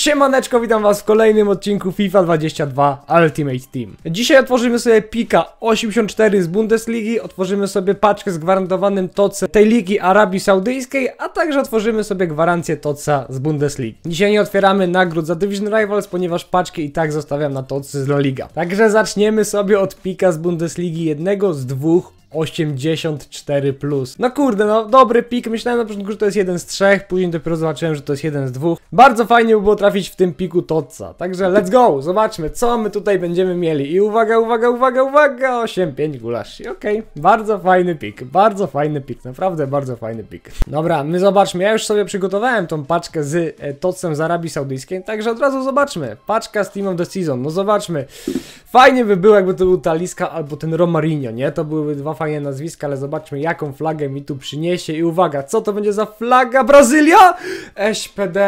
Siemaneczko, witam was w kolejnym odcinku FIFA 22 Ultimate Team. Dzisiaj otworzymy sobie pika 84 z Bundesligi, otworzymy sobie paczkę z gwarantowanym toce tej ligi Arabii Saudyjskiej, a także otworzymy sobie gwarancję toca z Bundesligi. Dzisiaj nie otwieramy nagród za Division Rivals, ponieważ paczki i tak zostawiam na tocy z La Liga. Także zaczniemy sobie od pika z Bundesligi jednego z dwóch 84 plus. No kurde, no dobry pik. Myślałem na początku, że to jest jeden z trzech, później dopiero zobaczyłem, że to jest jeden z dwóch. Bardzo fajnie by było trafić w tym piku Totca. Także let's go, zobaczmy, co my tutaj będziemy mieli. I uwaga, uwaga, uwaga, uwaga, 8-5 gulasz. Okej, okay. bardzo fajny pik, bardzo fajny pik, naprawdę bardzo fajny pik. Dobra, my zobaczmy, ja już sobie przygotowałem tą paczkę z e, Totcem z Arabii Saudyjskiej, także od razu zobaczmy. Paczka z Team of the Season, no zobaczmy. Fajnie by było, jakby to był Taliska albo ten Romarinho, nie? To byłyby dwa fajne nazwiska, ale zobaczmy jaką flagę mi tu przyniesie i uwaga, co to będzie za flaga Brazylia? SPD,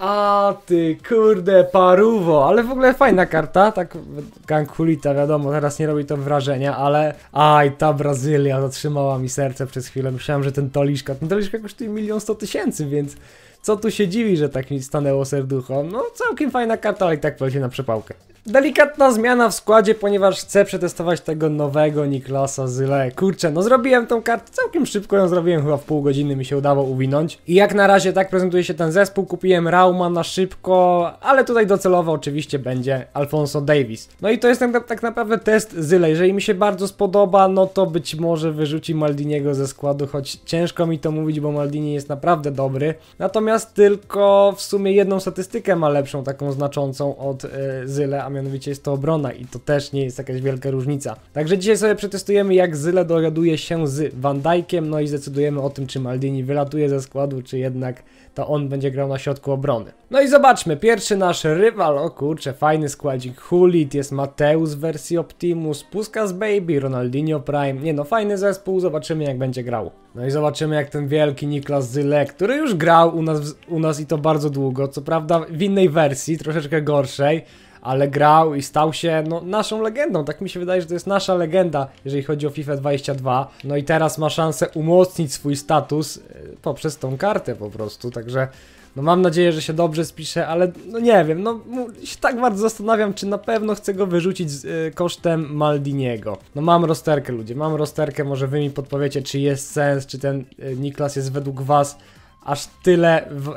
a ty kurde paruwo, ale w ogóle fajna karta, tak gankulita wiadomo, teraz nie robi to wrażenia, ale aj ta Brazylia zatrzymała mi serce przez chwilę, myślałem, że ten Toliszka, ten Toliszka kosztuje milion sto tysięcy, więc co tu się dziwi, że tak mi stanęło serducho, no całkiem fajna karta, ale i tak poleci na przepałkę. Delikatna zmiana w składzie, ponieważ chcę przetestować tego nowego Niklasa Zyle. Kurczę, no zrobiłem tą kartę całkiem szybko, ją zrobiłem chyba w pół godziny, mi się udało uwinąć. I jak na razie tak prezentuje się ten zespół, kupiłem Rauma na szybko, ale tutaj docelowo oczywiście będzie Alfonso Davis. No i to jest tak, tak naprawdę test Zyle, jeżeli mi się bardzo spodoba, no to być może wyrzuci Maldiniego ze składu, choć ciężko mi to mówić, bo Maldini jest naprawdę dobry. Natomiast tylko w sumie jedną statystykę ma lepszą, taką znaczącą od y, e, Zyle, a mianowicie jest to obrona i to też nie jest jakaś wielka różnica. Także dzisiaj sobie przetestujemy jak Zyle dogaduje się z Van Dijkiem, no i zdecydujemy o tym czy Maldini wylatuje ze składu, czy jednak to on będzie grał na środku obrony. No i zobaczmy, pierwszy nasz rywal, o fajny składzik, Hulit, jest Mateus w wersji Optimus, Puskas Baby, Ronaldinho Prime, nie no fajny zespół, zobaczymy jak będzie grał. No i zobaczymy jak ten wielki Niklas Zyle, który już grał u nas, u nas i to bardzo długo, co prawda w innej wersji, troszeczkę gorszej, ale grał i stał się no, naszą legendą. Tak mi się wydaje, że to jest nasza legenda, jeżeli chodzi o FIFA 22. No i teraz ma szansę umocnić swój status e, poprzez tą kartę po prostu, także... No mam nadzieję, że się dobrze spisze, ale no nie wiem, no się tak bardzo zastanawiam, czy na pewno chcę go wyrzucić z, y, kosztem Maldiniego. No mam rozterkę ludzie, mam rozterkę, może wy mi podpowiecie, czy jest sens, czy ten y, Niklas jest według was aż tyle w, e,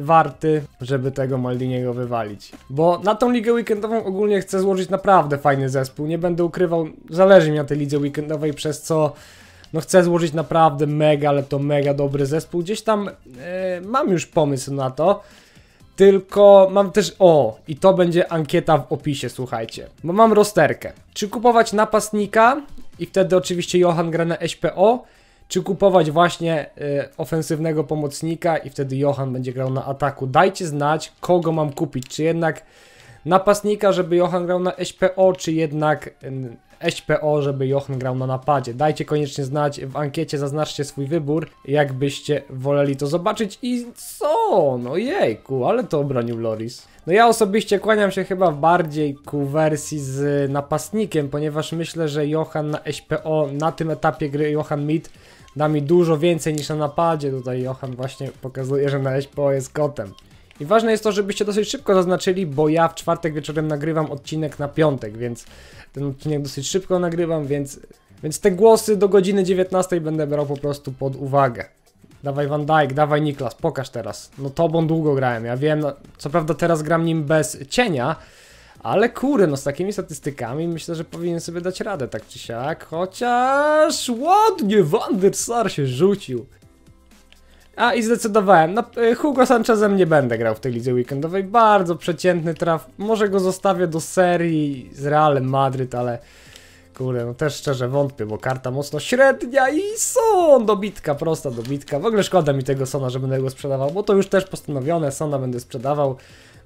warty, żeby tego Maldiniego wywalić. Bo na tą ligę weekendową ogólnie chcę złożyć naprawdę fajny zespół. Nie będę ukrywał, zależy mi na tej lidze weekendowej, przez co no chcę złożyć naprawdę mega, ale to mega dobry zespół. Gdzieś tam e, mam już pomysł na to. Tylko mam też, o, i to będzie ankieta w opisie, słuchajcie. Bo mam rozterkę. Czy kupować napastnika i wtedy oczywiście Johan gra na SPO, czy kupować właśnie y, ofensywnego pomocnika i wtedy Johan będzie grał na ataku. Dajcie znać, kogo mam kupić, czy jednak napastnika, żeby Johan grał na SPO, czy jednak y, SPO, żeby Johan grał na napadzie. Dajcie koniecznie znać, w ankiecie zaznaczcie swój wybór, jakbyście woleli to zobaczyć i co? No jejku, ale to obronił Loris. No ja osobiście kłaniam się chyba bardziej ku wersji z napastnikiem, ponieważ myślę, że Johan na SPO na tym etapie gry Johan Mid da mi dużo więcej niż na napadzie. Tutaj Johan właśnie pokazuje, że naleźć po jest kotem. I ważne jest to, żebyście dosyć szybko zaznaczyli, bo ja w czwartek wieczorem nagrywam odcinek na piątek, więc ten odcinek dosyć szybko nagrywam, więc, więc te głosy do godziny 19 będę brał po prostu pod uwagę. Dawaj Van Dyke, dawaj Niklas, pokaż teraz. No tobą długo grałem, ja wiem, no, co prawda teraz gram nim bez cienia, ale kurde, no z takimi statystykami myślę, że powinien sobie dać radę tak czy siak. Chociaż ładnie Van der się rzucił. A i zdecydowałem, no y, Hugo Sanchezem nie będę grał w tej lidze weekendowej, bardzo przeciętny traf, może go zostawię do serii z Realem Madryt, ale Kurde, no też szczerze wątpię, bo karta mocno średnia i son! Dobitka, prosta dobitka. W ogóle szkoda mi tego Sona, że będę go sprzedawał, bo to już też postanowione, Sona będę sprzedawał.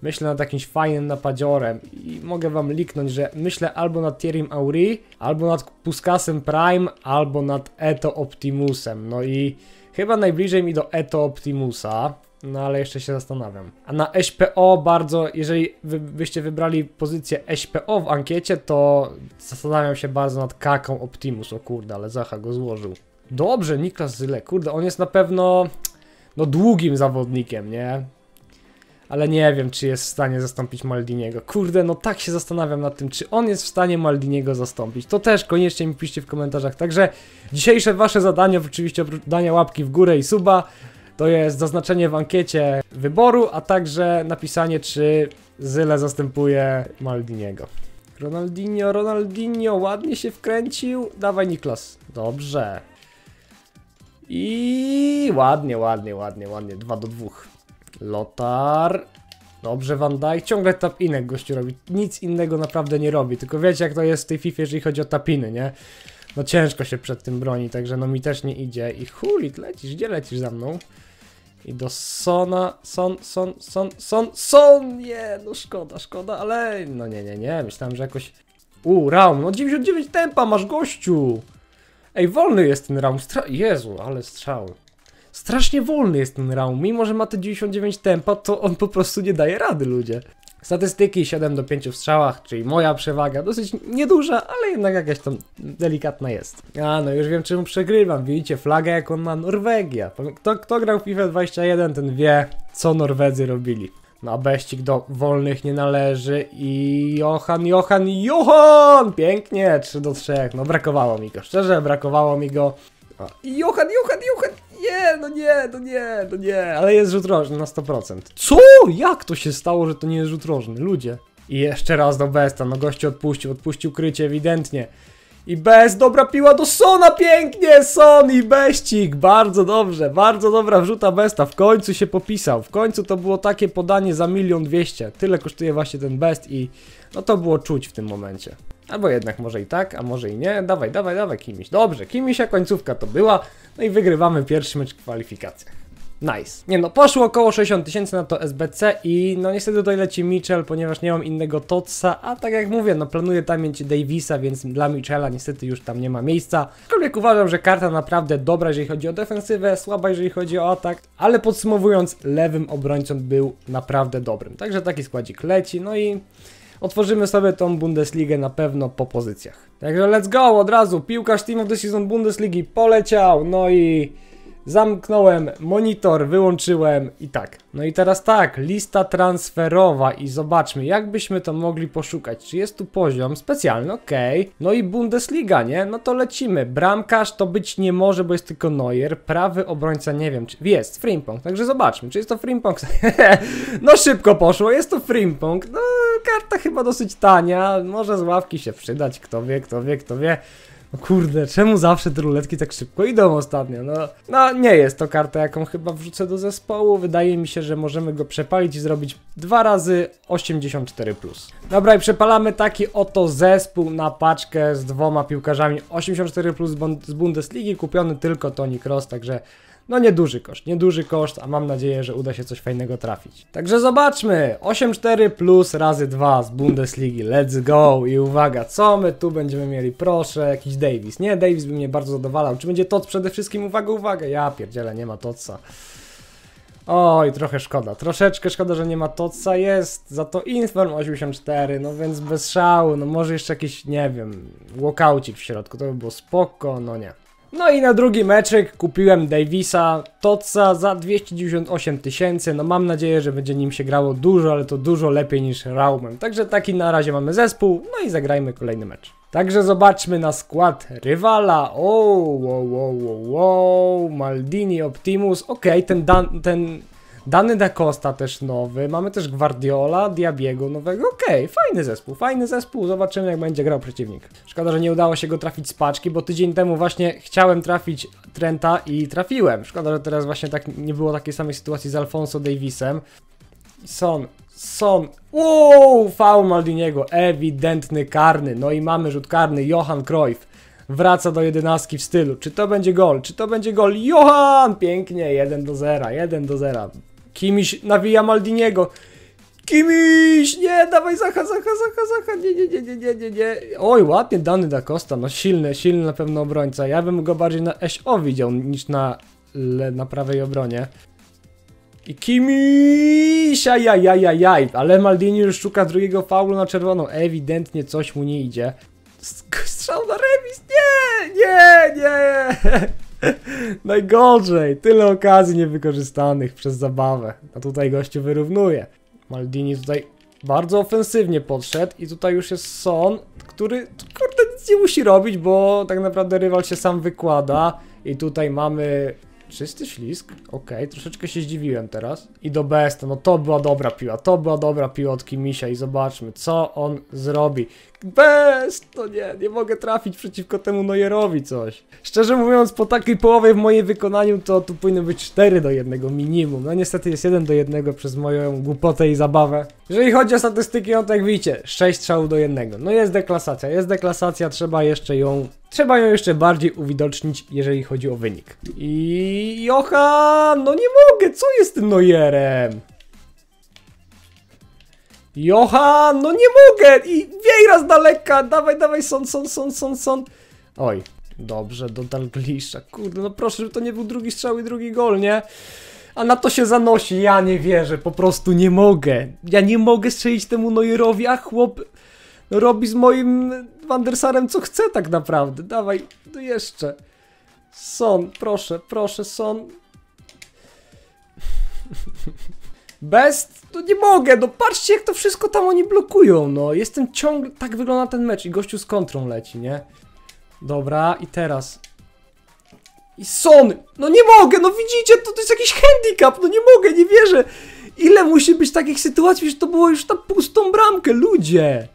Myślę nad jakimś fajnym napadziorem i mogę wam liknąć, że myślę albo nad Thierim Auri, albo nad Puskasem Prime, albo nad Eto Optimusem. No i chyba najbliżej mi do Eto Optimusa no ale jeszcze się zastanawiam. A na SPO bardzo, jeżeli wy, byście wybrali pozycję SPO w ankiecie, to zastanawiam się bardzo nad kaką Optimus, o kurde, ale Zacha go złożył. Dobrze, Niklas Zyle, kurde, on jest na pewno, no długim zawodnikiem, nie? ale nie wiem, czy jest w stanie zastąpić Maldiniego. Kurde, no tak się zastanawiam nad tym, czy on jest w stanie Maldiniego zastąpić. To też koniecznie mi piszcie w komentarzach. Także dzisiejsze wasze zadanie, oczywiście oprócz dania łapki w górę i suba, to jest zaznaczenie w ankiecie wyboru, a także napisanie, czy Zyle zastępuje Maldiniego. Ronaldinho, Ronaldinho, ładnie się wkręcił. Dawaj Niklas. Dobrze. I ładnie, ładnie, ładnie, ładnie. 2 do 2. Lotar. Dobrze, Van Dijk. Ciągle tapinek gościu robi. Nic innego naprawdę nie robi. Tylko wiecie jak to jest w tej FIFA, jeżeli chodzi o tapiny, nie? No ciężko się przed tym broni, także no mi też nie idzie. I hulit, lecisz? Gdzie lecisz za mną? I do Sona, Son, Son, Son, Son, Son, nie, no szkoda, szkoda, ale no nie, nie, nie, myślałem, że jakoś... U, Raum, no 99 tempa masz, gościu! Ej, wolny jest ten Raum, Stra... Jezu, ale strzał. Strasznie wolny jest ten Raum, mimo że ma te 99 tempa, to on po prostu nie daje rady, ludzie. Statystyki 7 do 5 w strzałach, czyli moja przewaga, dosyć nieduża, ale jednak jakaś tam delikatna jest. A no już wiem czemu przegrywam, widzicie flagę jaką ma Norwegia. Kto, kto grał w FIFA 21 ten wie co Norwedzy robili. No a beścik do wolnych nie należy i Johan, Johan, Johan! Pięknie, 3 do 3, no brakowało mi go, szczerze brakowało mi go. Johan, Johan, Johan! nie, no nie, no nie, no nie, ale jest rzut rożny na 100%. Co? Jak to się stało, że to nie jest rzut rożny? Ludzie. I jeszcze raz do Besta, no, no gości odpuścił, odpuścił krycie ewidentnie. I bez dobra piła do Sona pięknie, Son i Beścik, bardzo dobrze, bardzo dobra wrzuta Besta, w końcu się popisał, w końcu to było takie podanie za milion dwieście, tyle kosztuje właśnie ten Best i no to było czuć w tym momencie. Albo jednak może i tak, a może i nie. Dawaj, dawaj, dawaj Kimiś. Dobrze, Kimisia końcówka to była. No i wygrywamy pierwszy mecz kwalifikacji. Nice. Nie no, poszło około 60 tysięcy na to SBC i no niestety tutaj leci Mitchell, ponieważ nie mam innego Totsa, a tak jak mówię, no planuję tam mieć Davisa, więc dla Mitchella niestety już tam nie ma miejsca. Aczkolwiek uważam, że karta naprawdę dobra, jeżeli chodzi o defensywę, słaba, jeżeli chodzi o atak, ale podsumowując, lewym obrońcą był naprawdę dobrym. Także taki składzik leci, no i otworzymy sobie tą Bundesligę na pewno po pozycjach. Także let's go, od razu, piłkarz Team of the Season Bundesligi poleciał, no i... Zamknąłem monitor, wyłączyłem i tak. No i teraz tak, lista transferowa i zobaczmy, jak byśmy to mogli poszukać. Czy jest tu poziom specjalny? Okej. Okay. No i Bundesliga, nie? No to lecimy. Bramkarz to być nie może, bo jest tylko Neuer. Prawy obrońca nie wiem, czy... Jest, Frimpong. Także zobaczmy, czy jest to Frimpong. no szybko poszło, jest to Frimpong. No, karta chyba dosyć tania. Może z ławki się przydać, kto wie, kto wie, kto wie. No kurde, czemu zawsze te ruletki tak szybko idą ostatnio? No, no nie jest to karta, jaką chyba wrzucę do zespołu. Wydaje mi się, że możemy go przepalić i zrobić dwa razy 84+. Plus. Dobra i przepalamy taki oto zespół na paczkę z dwoma piłkarzami 84+, plus z Bundesligi, kupiony tylko Toni Kroos, także no nieduży koszt, nieduży koszt, a mam nadzieję, że uda się coś fajnego trafić. Także zobaczmy, 8-4 plus razy 2 z Bundesligi, let's go i uwaga, co my tu będziemy mieli, proszę, jakiś Davis, nie, Davis by mnie bardzo zadowalał, czy będzie Tot przede wszystkim, uwaga, uwaga, ja pierdzielę, nie ma Totsa. Oj, trochę szkoda. Troszeczkę szkoda, że nie ma Totsa. Jest za to Inform 84, no więc bez szału. No może jeszcze jakiś, nie wiem, walkaucik w środku. To by było spoko, no nie. No i na drugi meczek kupiłem Davisa Totsa za 298 tysięcy. No mam nadzieję, że będzie nim się grało dużo, ale to dużo lepiej niż Raumem. Także taki na razie mamy zespół, no i zagrajmy kolejny mecz. Także zobaczmy na skład rywala. O, wow, wow, wow, wow. Maldini, Optimus. Okej, okay, ten, dan, ten Dany Da Costa też nowy, mamy też Guardiola, Diabiego nowego, okej, okay, fajny zespół, fajny zespół, zobaczymy jak będzie grał przeciwnik. Szkoda, że nie udało się go trafić z paczki, bo tydzień temu właśnie chciałem trafić Trenta i trafiłem. Szkoda, że teraz właśnie tak nie było takiej samej sytuacji z Alfonso Davisem. Son, Son, uuu, faul Maldiniego, ewidentny karny, no i mamy rzut karny, Johan Cruyff wraca do jedenastki w stylu. Czy to będzie gol? Czy to będzie gol? Johan! Pięknie, 1 do 0, 1 do 0. Kimś nawija Maldiniego. Kimiś! Nie, dawaj Zacha, Zacha, Zacha, Zacha, nie, nie, nie, nie, nie, nie, nie. Oj, ładnie dany da Costa, no silny, silny na pewno obrońca. Ja bym go bardziej na SO widział niż na, na prawej obronie. I Kimiś! Ajajajajaj, ale Maldini już szuka drugiego faulu na czerwoną. Ewidentnie coś mu nie idzie. Strzał na remis, nie, nie, nie. Najgorzej, tyle okazji niewykorzystanych przez zabawę. A tutaj gościu wyrównuje. Maldini tutaj bardzo ofensywnie podszedł i tutaj już jest Son, który kurde nic nie musi robić, bo tak naprawdę rywal się sam wykłada. I tutaj mamy Czysty ślisk? Okej, okay, troszeczkę się zdziwiłem teraz. I do Besta, no to była dobra piła, to była dobra piła od Kimisia i zobaczmy, co on zrobi. Bez! To nie, nie mogę trafić przeciwko temu Nojerowi coś. Szczerze mówiąc, po takiej połowie w moim wykonaniu to tu powinno być 4 do 1 minimum. No niestety jest 1 do 1 przez moją głupotę i zabawę. Jeżeli chodzi o statystyki, no to jak widzicie, 6 strzałów do 1. No jest deklasacja, jest deklasacja, trzeba jeszcze ją... Trzeba ją jeszcze bardziej uwidocznić, jeżeli chodzi o wynik. I... oha, No nie mogę, co jest tym Nojerem? Johan, no nie mogę! I wiej raz daleka! Dawaj, dawaj, son, son, son, son, son. Oj, dobrze, do Dalglisza. Kurde, no proszę, żeby to nie był drugi strzał i drugi gol, nie? A na to się zanosi, ja nie wierzę, po prostu nie mogę. Ja nie mogę strzelić temu Neuerowi, a chłop robi z moim Wandersarem co chce tak naprawdę. Dawaj, no jeszcze. Son, proszę, proszę, son. Bez... No nie mogę, no patrzcie jak to wszystko tam oni blokują, no. Jestem ciągle... Tak wygląda ten mecz i gościu z kontrą leci, nie? Dobra, i teraz... I Sony! No nie mogę, no widzicie, to, to jest jakiś handicap, no nie mogę, nie wierzę! Ile musi być takich sytuacji, że to było już na pustą bramkę, ludzie!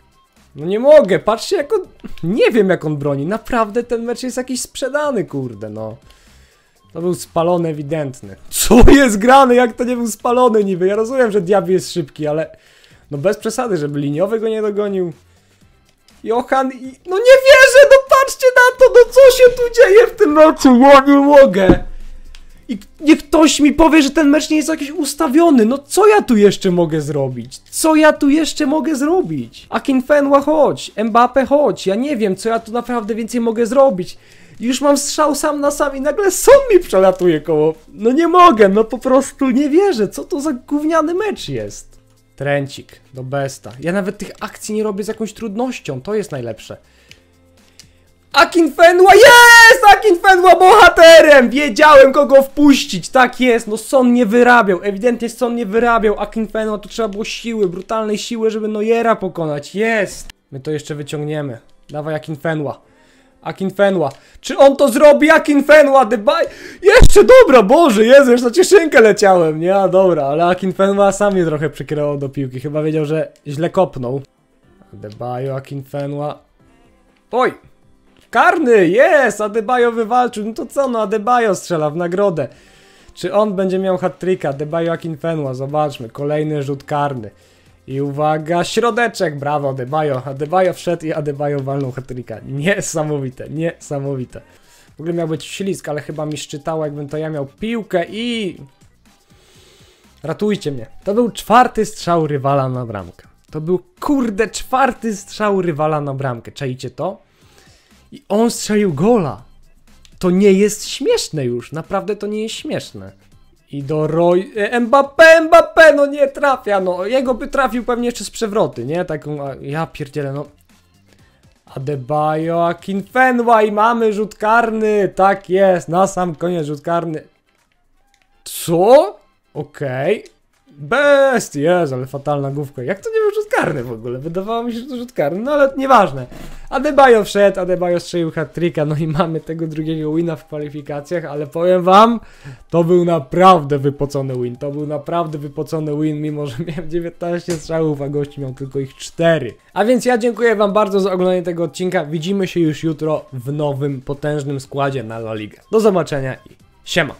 No nie mogę, patrzcie jak on... Nie wiem jak on broni, naprawdę ten mecz jest jakiś sprzedany, kurde, no. To był spalony ewidentny. Co jest grany? Jak to nie był spalony niby? Ja rozumiem, że diabli jest szybki, ale... No bez przesady, żeby liniowy go nie dogonił. Johan i... No nie wierzę, no patrzcie na to, no co się tu dzieje w tym roku? Ja nie mogę. I niech ktoś mi powie, że ten mecz nie jest jakiś ustawiony. No co ja tu jeszcze mogę zrobić? Co ja tu jeszcze mogę zrobić? Fenwa chodź, Mbappe chodź, ja nie wiem, co ja tu naprawdę więcej mogę zrobić. Już mam strzał sam na sam i nagle Son mi przelatuje koło. No nie mogę, no po prostu nie wierzę, co to za gówniany mecz jest. Tręcik, do besta. Ja nawet tych akcji nie robię z jakąś trudnością, to jest najlepsze. Akin Fenła, jest! Akin Fenła bohaterem! Wiedziałem kogo wpuścić, tak jest, no Son nie wyrabiał, ewidentnie Son nie wyrabiał, Akin Fenła to trzeba było siły, brutalnej siły, żeby Nojera pokonać, jest! My to jeszcze wyciągniemy, dawaj Akin Fenła. Akinfenwa. Czy on to zrobi? Akinfenwa, debaj! Jeszcze dobra, Boże, Jezu, już na cieszynkę leciałem, nie? A dobra, ale Akinfenwa sam mnie trochę przykierował do piłki. Chyba wiedział, że źle kopnął. Adebayo, Akinfenwa. Oj! Karny! Jest! Adebayo wywalczył. No to co? No Adebayo strzela w nagrodę. Czy on będzie miał hat-tricka? Adebayo, Akinfenwa. Zobaczmy. Kolejny rzut karny. I uwaga, środeczek, brawo, Adebayo. Adebayo wszedł i Adebayo walnął hat-tricka. Niesamowite, niesamowite. W ogóle miał być ślizg, ale chyba mi szczytało, jakbym to ja miał piłkę i... Ratujcie mnie. To był czwarty strzał rywala na bramkę. To był, kurde, czwarty strzał rywala na bramkę. Czajcie to? I on strzelił gola. To nie jest śmieszne już. Naprawdę to nie jest śmieszne. I do Roy... E, Mbappé, Mbappé, no nie trafia, no. Jego by trafił pewnie jeszcze z przewroty, nie? Taką, ja pierdzielę, no. Adebayo, Akinfenwa i mamy rzut karny. Tak jest, na sam koniec rzut karny. Co? Okej. Okay. Best, jest, ale fatalna główka. Jak to nie był karny w ogóle. Wydawało mi się, że to rzut karny, no ale nieważne. Adebayo wszedł, Adebayo strzelił hat no i mamy tego drugiego wina w kwalifikacjach, ale powiem wam, to był naprawdę wypocony win. To był naprawdę wypocony win, mimo że miałem 19 strzałów, a gości miał tylko ich 4. A więc ja dziękuję wam bardzo za oglądanie tego odcinka. Widzimy się już jutro w nowym, potężnym składzie na La Liga. Do zobaczenia i siema!